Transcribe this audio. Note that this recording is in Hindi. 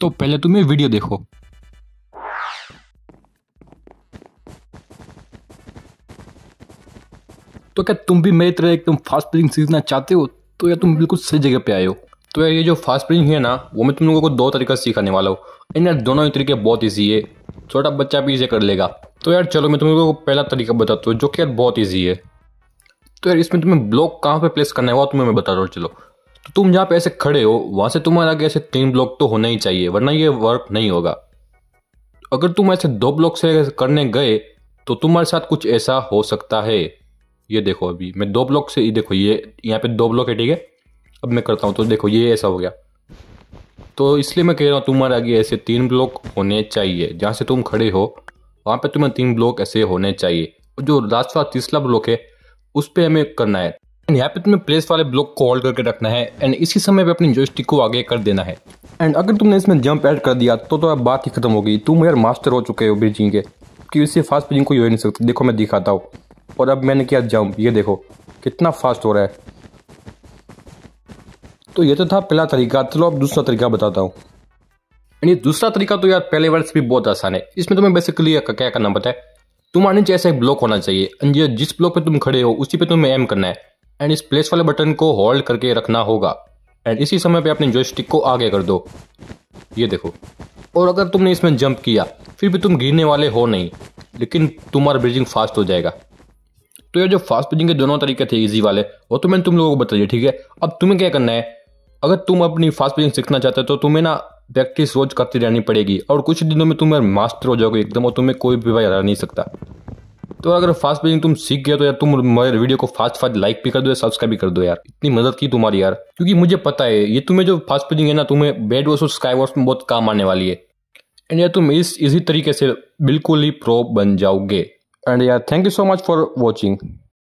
तो पहले तुम ये वीडियो देखो तो क्या तुम भी मेरी तरह एकदम फास्ट प्रिंग सीखना चाहते हो तो या तुम बिल्कुल सही जगह पे आए हो तो यार ये जो फास्ट प्रिंग है ना वो मैं तुम लोगों को दो तरीका सिखाने वाला हूँ इन यार दोनों ही तरीके बहुत ईजी है छोटा बच्चा भी इसे कर लेगा तो यार चलो मैं तुम लोगों को पहला तरीका बताता हूँ जो कि यार बहुत ईजी है तो यार इसमें तुम्हें ब्लॉक कहाँ पे प्लेस करना है वो तुम्हें मैं बता रहा हूँ चलो तो तुम जहाँ पे ऐसे खड़े हो वहाँ से तुम्हारे आगे ऐसे तीन ब्लॉक तो होना ही चाहिए वरना ये वर्क नहीं होगा अगर तुम ऐसे दो ब्लॉक से करने गए तो तुम्हारे साथ कुछ ऐसा हो सकता है ये देखो अभी मैं दो ब्लॉक से ये देखो ये यहाँ पे दो ब्लॉक है ठीक है अब मैं करता हूँ तो देखो ये ऐसा हो गया तो इसलिए मैं कह रहा हूँ तुम्हारे आगे ऐसे तीन ब्लॉक होने चाहिए जहाँ से तुम खड़े हो वहाँ पे तुम्हें तीन ब्लॉक ऐसे होने चाहिए जो लास्ट वाला तीसरा ब्लॉक है उस पर हमें करना है एंड यहाँ पे तुम्हें प्लेस वाले ब्लॉक को होल्ड करके रखना है एंड इसी समय पे अपनी जोस्टिक को आगे कर देना है एंड अगर तुमने इसमें जंप ऐड कर दिया तो तो अब बात ही खत्म होगी तुम यार मास्टर हो चुके हो ब्रिजिंग के कि इससे फास्ट ब्रिजिंग को ही नहीं सकते देखो मैं दिखाता हूँ और अब मैंने किया जंप ये देखो कितना फास्ट हो रहा है तो ये तो था पहला तरीका चलो अब दूसरा तरीका बताता हूँ एंड ये दूसरा तरीका तो यार पहले वर्ष भी बहुत आसान है इसमें तुम्हें बेसिकली क्या करना पता है तुम्हारे नीचे ऐसा एक ब्लॉक होना चाहिए जिस ब्लॉक पे तुम खड़े हो उसी पे तुम्हें एम करना है एंड इस प्लेस वाले बटन को होल्ड करके रखना होगा एंड इसी समय पे अपने जॉयस्टिक को आगे कर दो ये देखो और अगर तुमने इसमें जंप किया फिर भी तुम गिरने वाले हो नहीं लेकिन तुम्हारा ब्रिजिंग फास्ट हो जाएगा तो ये जो फास्ट ब्रिजिंग के दोनों तरीके थे इजी वाले वो तो मैंने तुम लोगों को बता दिया ठीक है अब तुम्हें क्या करना है अगर तुम अपनी फास्ट ब्रिजिंग सीखना चाहते हो तो तुम्हें ना प्रैक्टिस रोज करती रहनी पड़ेगी और कुछ दिनों में तुम मास्टर हो जाओगे एकदम और तुम्हें कोई भी भाई हरा नहीं सकता तो अगर फास्ट पेजिंग तुम सीख गए तो यार तुम मेरे वीडियो को फास्ट फास्ट लाइक भी कर दो सब्सक्राइब भी कर दो यार इतनी मदद की तुम्हारी यार क्योंकि मुझे पता है ये तुम्हें जो फास्ट पेजिंग है ना तुम्हें बेड वर्स और स्काई वर्स में बहुत काम आने वाली है एंड यार तुम इस इसी तरीके से बिल्कुल ही प्रो बन जाओगे एंड यार thank you so much for watching